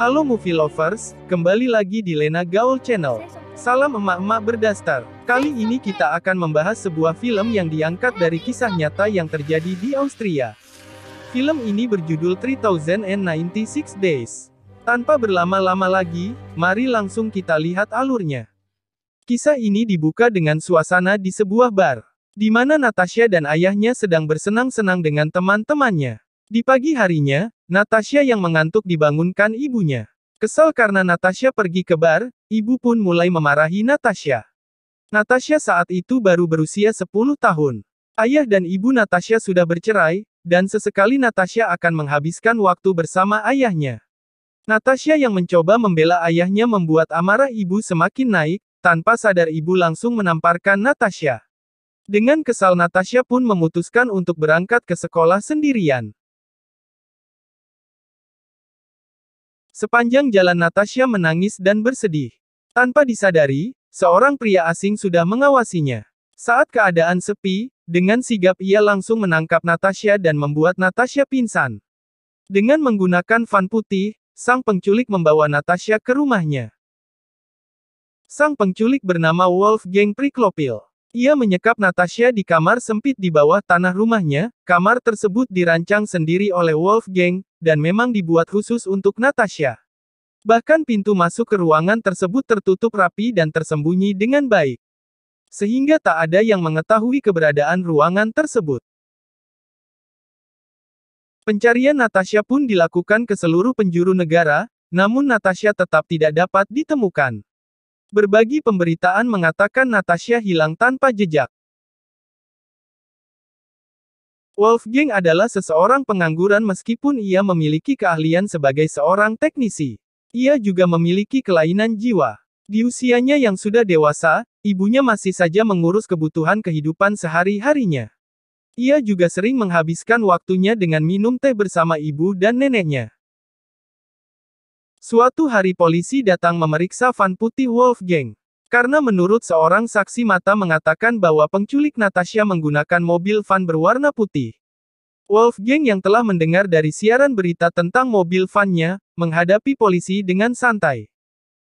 Halo movie lovers, kembali lagi di Lena Gaul Channel. Salam emak-emak berdastar. Kali ini kita akan membahas sebuah film yang diangkat dari kisah nyata yang terjadi di Austria. Film ini berjudul 3096 Days. Tanpa berlama-lama lagi, mari langsung kita lihat alurnya. Kisah ini dibuka dengan suasana di sebuah bar, di mana Natasha dan ayahnya sedang bersenang-senang dengan teman-temannya. Di pagi harinya, Natasha yang mengantuk dibangunkan ibunya. Kesal karena Natasha pergi ke bar, ibu pun mulai memarahi Natasha. Natasha saat itu baru berusia 10 tahun. Ayah dan ibu Natasha sudah bercerai, dan sesekali Natasha akan menghabiskan waktu bersama ayahnya. Natasha yang mencoba membela ayahnya membuat amarah ibu semakin naik, tanpa sadar ibu langsung menamparkan Natasha. Dengan kesal Natasha pun memutuskan untuk berangkat ke sekolah sendirian. Sepanjang jalan Natasha menangis dan bersedih. Tanpa disadari, seorang pria asing sudah mengawasinya. Saat keadaan sepi, dengan sigap ia langsung menangkap Natasha dan membuat Natasha pingsan. Dengan menggunakan van putih, sang penculik membawa Natasha ke rumahnya. Sang penculik bernama Wolfgang Priklopil. Ia menyekap Natasha di kamar sempit di bawah tanah rumahnya, kamar tersebut dirancang sendiri oleh Wolfgang, dan memang dibuat khusus untuk Natasha. Bahkan pintu masuk ke ruangan tersebut tertutup rapi dan tersembunyi dengan baik. Sehingga tak ada yang mengetahui keberadaan ruangan tersebut. Pencarian Natasha pun dilakukan ke seluruh penjuru negara, namun Natasha tetap tidak dapat ditemukan. Berbagi pemberitaan mengatakan Natasha hilang tanpa jejak. Wolfgang adalah seseorang pengangguran meskipun ia memiliki keahlian sebagai seorang teknisi. Ia juga memiliki kelainan jiwa. Di usianya yang sudah dewasa, ibunya masih saja mengurus kebutuhan kehidupan sehari-harinya. Ia juga sering menghabiskan waktunya dengan minum teh bersama ibu dan neneknya. Suatu hari polisi datang memeriksa Van Putih Wolfgang. Karena menurut seorang saksi mata mengatakan bahwa penculik Natasha menggunakan mobil van berwarna putih. Wolfgang yang telah mendengar dari siaran berita tentang mobil vannya, menghadapi polisi dengan santai.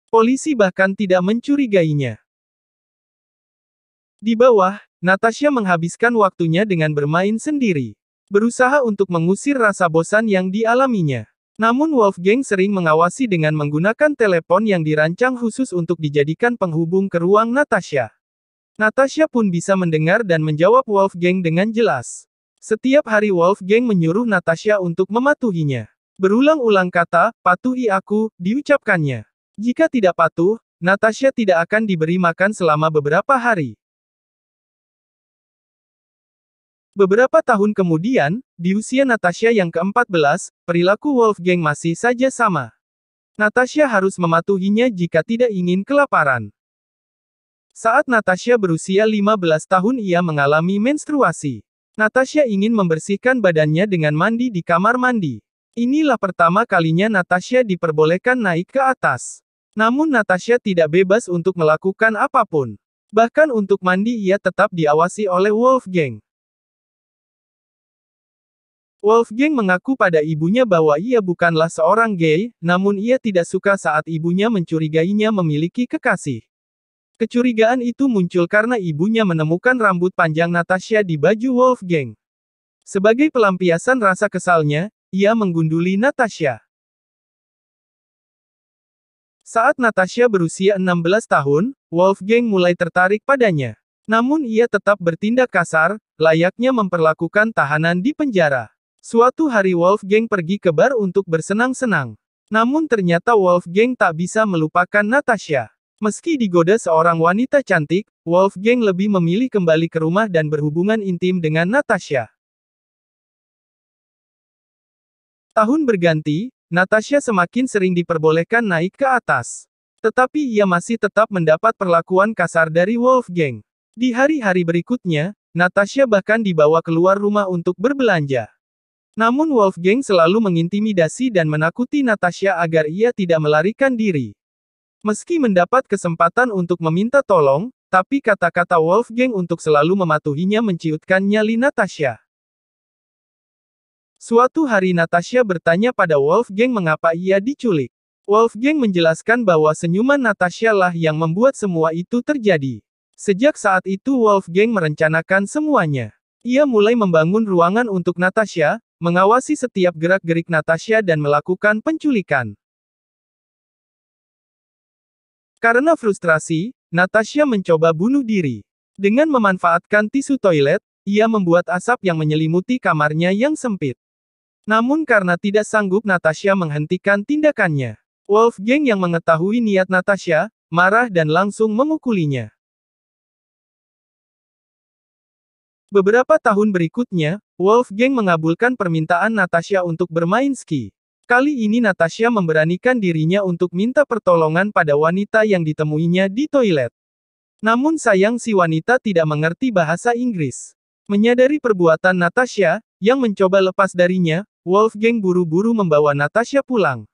Polisi bahkan tidak mencurigainya. Di bawah, Natasha menghabiskan waktunya dengan bermain sendiri. Berusaha untuk mengusir rasa bosan yang dialaminya. Namun Wolfgang sering mengawasi dengan menggunakan telepon yang dirancang khusus untuk dijadikan penghubung ke ruang Natasha. Natasha pun bisa mendengar dan menjawab Wolfgang dengan jelas. Setiap hari Wolfgang menyuruh Natasha untuk mematuhinya. Berulang-ulang kata, patuhi aku, diucapkannya. Jika tidak patuh, Natasha tidak akan diberi makan selama beberapa hari. Beberapa tahun kemudian, di usia Natasha yang ke-14, perilaku Wolfgang masih saja sama. Natasha harus mematuhinya jika tidak ingin kelaparan. Saat Natasha berusia 15 tahun ia mengalami menstruasi. Natasha ingin membersihkan badannya dengan mandi di kamar mandi. Inilah pertama kalinya Natasha diperbolehkan naik ke atas. Namun Natasha tidak bebas untuk melakukan apapun. Bahkan untuk mandi ia tetap diawasi oleh Wolfgang. Wolfgang mengaku pada ibunya bahwa ia bukanlah seorang gay, namun ia tidak suka saat ibunya mencurigainya memiliki kekasih. Kecurigaan itu muncul karena ibunya menemukan rambut panjang Natasha di baju Wolfgang. Sebagai pelampiasan rasa kesalnya, ia menggunduli Natasha. Saat Natasha berusia 16 tahun, Wolfgang mulai tertarik padanya. Namun ia tetap bertindak kasar, layaknya memperlakukan tahanan di penjara. Suatu hari Wolfgang pergi ke bar untuk bersenang-senang. Namun ternyata Wolfgang tak bisa melupakan Natasha. Meski digoda seorang wanita cantik, Wolfgang lebih memilih kembali ke rumah dan berhubungan intim dengan Natasha. Tahun berganti, Natasha semakin sering diperbolehkan naik ke atas. Tetapi ia masih tetap mendapat perlakuan kasar dari Wolfgang. Di hari-hari berikutnya, Natasha bahkan dibawa keluar rumah untuk berbelanja. Namun Wolfgang selalu mengintimidasi dan menakuti Natasha agar ia tidak melarikan diri. Meski mendapat kesempatan untuk meminta tolong, tapi kata-kata Wolfgang untuk selalu mematuhinya menciutkan nyali Natasha. Suatu hari Natasha bertanya pada Wolfgang mengapa ia diculik. Wolfgang menjelaskan bahwa senyuman Natasha lah yang membuat semua itu terjadi. Sejak saat itu Wolfgang merencanakan semuanya. Ia mulai membangun ruangan untuk Natasha, mengawasi setiap gerak-gerik Natasha dan melakukan penculikan. Karena frustrasi, Natasha mencoba bunuh diri. Dengan memanfaatkan tisu toilet, ia membuat asap yang menyelimuti kamarnya yang sempit. Namun karena tidak sanggup Natasha menghentikan tindakannya. Wolfgang yang mengetahui niat Natasha, marah dan langsung memukulinya. Beberapa tahun berikutnya, Wolfgang mengabulkan permintaan Natasha untuk bermain ski. Kali ini Natasha memberanikan dirinya untuk minta pertolongan pada wanita yang ditemuinya di toilet. Namun sayang si wanita tidak mengerti bahasa Inggris. Menyadari perbuatan Natasha, yang mencoba lepas darinya, Wolfgang buru-buru membawa Natasha pulang.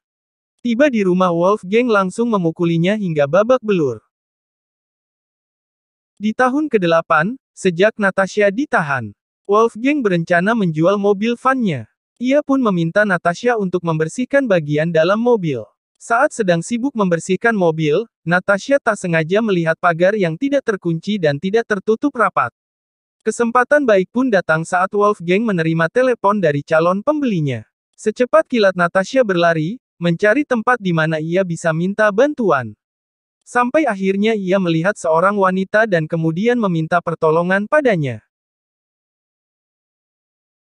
Tiba di rumah Wolfgang langsung memukulinya hingga babak belur. Di tahun ke-8, Sejak Natasha ditahan, Wolfgang berencana menjual mobil vannya. Ia pun meminta Natasha untuk membersihkan bagian dalam mobil. Saat sedang sibuk membersihkan mobil, Natasha tak sengaja melihat pagar yang tidak terkunci dan tidak tertutup rapat. Kesempatan baik pun datang saat Wolfgang menerima telepon dari calon pembelinya. Secepat kilat Natasha berlari, mencari tempat di mana ia bisa minta bantuan. Sampai akhirnya ia melihat seorang wanita dan kemudian meminta pertolongan padanya.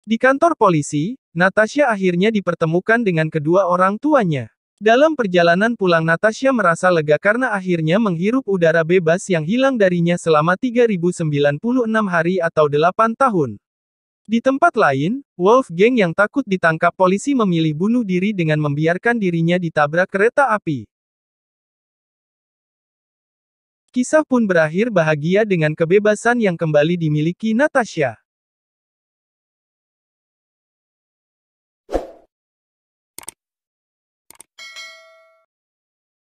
Di kantor polisi, Natasha akhirnya dipertemukan dengan kedua orang tuanya. Dalam perjalanan pulang Natasha merasa lega karena akhirnya menghirup udara bebas yang hilang darinya selama 3096 hari atau 8 tahun. Di tempat lain, Wolfgang yang takut ditangkap polisi memilih bunuh diri dengan membiarkan dirinya ditabrak kereta api. Kisah pun berakhir bahagia dengan kebebasan yang kembali dimiliki Natasha.